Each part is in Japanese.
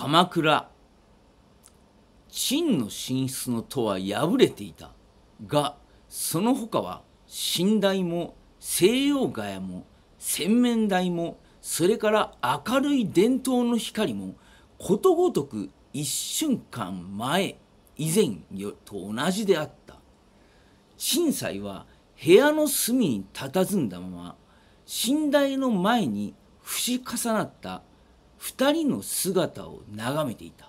鎌倉秦の進出の都は破れていたがその他は寝台も西洋ガヤも洗面台もそれから明るい伝統の光もことごとく一瞬間前以前よと同じであった震災は部屋の隅に佇んだまま寝台の前に節重なった2人の姿を眺めていた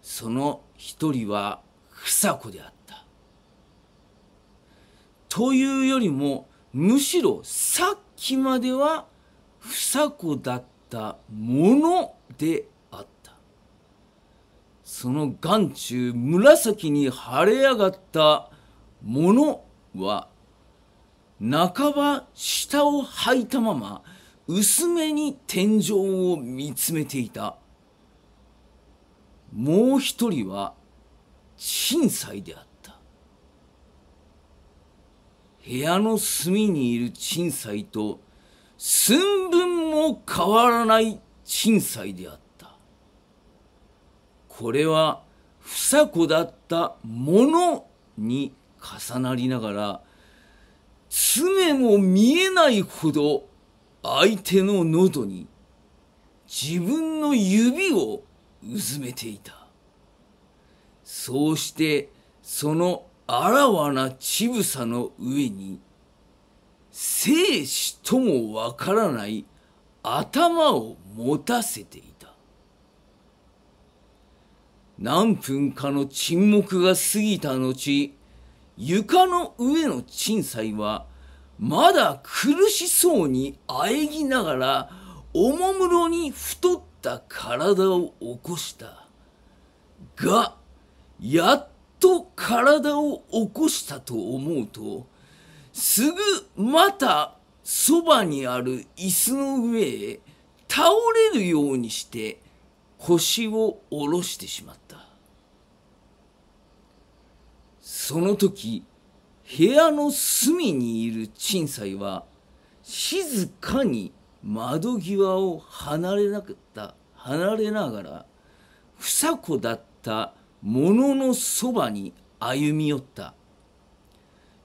その1人は房子であったというよりもむしろさっきまでは房子だったものであったその眼中紫に腫れ上がったものは半ば舌を履いたまま薄めに天井を見つめていたもう一人は震災であった部屋の隅にいる鎮西と寸分も変わらない鎮西であったこれは房子だったものに重なりながら常も見えないほど相手の喉に自分の指をうずめていた。そうしてそのあらわな乳房の上に生死ともわからない頭を持たせていた。何分かの沈黙が過ぎた後、床の上の鎮西はまだ苦しそうにあえぎながらおもむろに太った体を起こしたがやっと体を起こしたと思うとすぐまたそばにある椅子の上へ倒れるようにして腰を下ろしてしまったその時部屋の隅にいる鎮西は静かに窓際を離れなかった離れながら房子だった者のそばに歩み寄った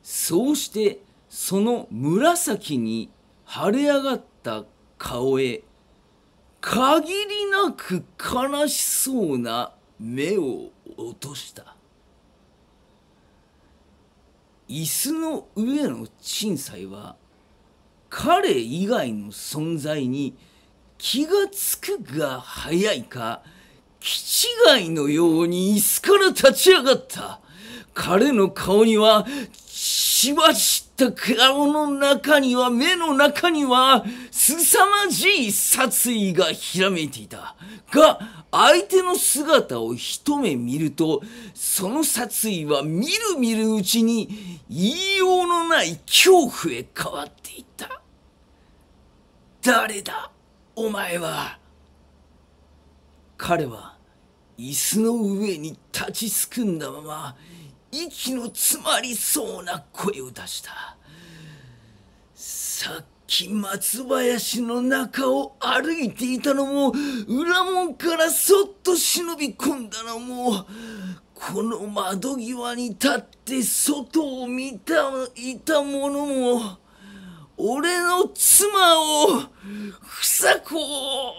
そうしてその紫に腫れ上がった顔へ限りなく悲しそうな目を落とした。椅子の上の鎮斎は彼以外の存在に気がつくが早いか気違いのように椅子から立ち上がった彼の顔にはしばしった顔の中には目の中には凄まじい殺意がひらめいていたが相手の姿を一目見るとその殺意はみるみるうちに言いようのない恐怖へ変わっていった。誰だ、お前は。彼は、椅子の上に立ちすくんだまま、息の詰まりそうな声を出した。さっ金松林の中を歩いていたのも裏門からそっと忍び込んだのもこの窓際に立って外を見たいたものも俺の妻を房子を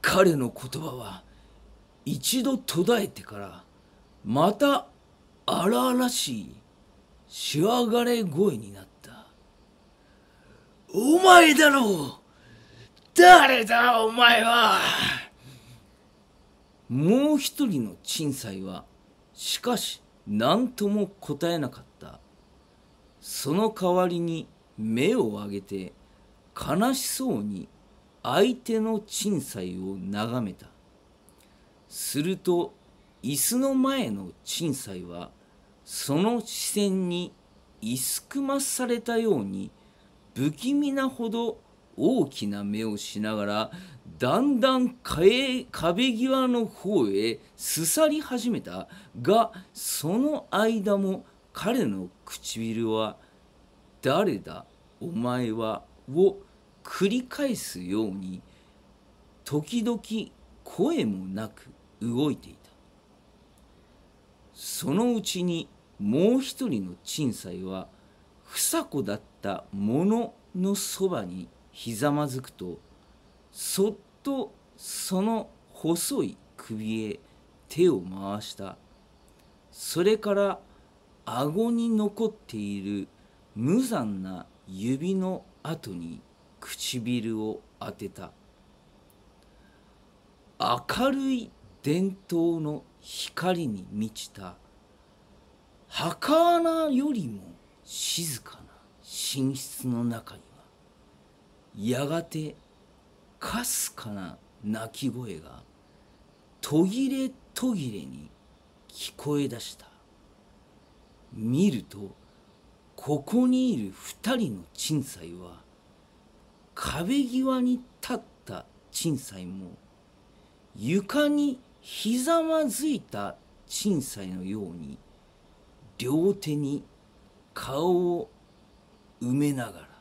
彼の言葉は一度途絶えてからまた荒々しい仕上がれ声になった。お前だろう誰だお前はもう一人の鎮西はしかし何とも答えなかったその代わりに目を上げて悲しそうに相手の鎮西を眺めたすると椅子の前の鎮西はその視線にいすくまされたように不気味なほど大きな目をしながらだんだん壁際の方へすさり始めたがその間も彼の唇は「誰だお前は」を繰り返すように時々声もなく動いていたそのうちにもう一人の鎮西は「房子だったもののそばにひざまずくとそっとその細い首へ手を回したそれから顎に残っている無残な指の後に唇を当てた明るい伝統の光に満ちた儚よりも静かな寝室の中にはやがてかすかな鳴き声が途切れ途切れに聞こえ出した見るとここにいる2人の鎮西は壁際に立った鎮西も床にひざまずいた鎮西のように両手に顔を埋めながら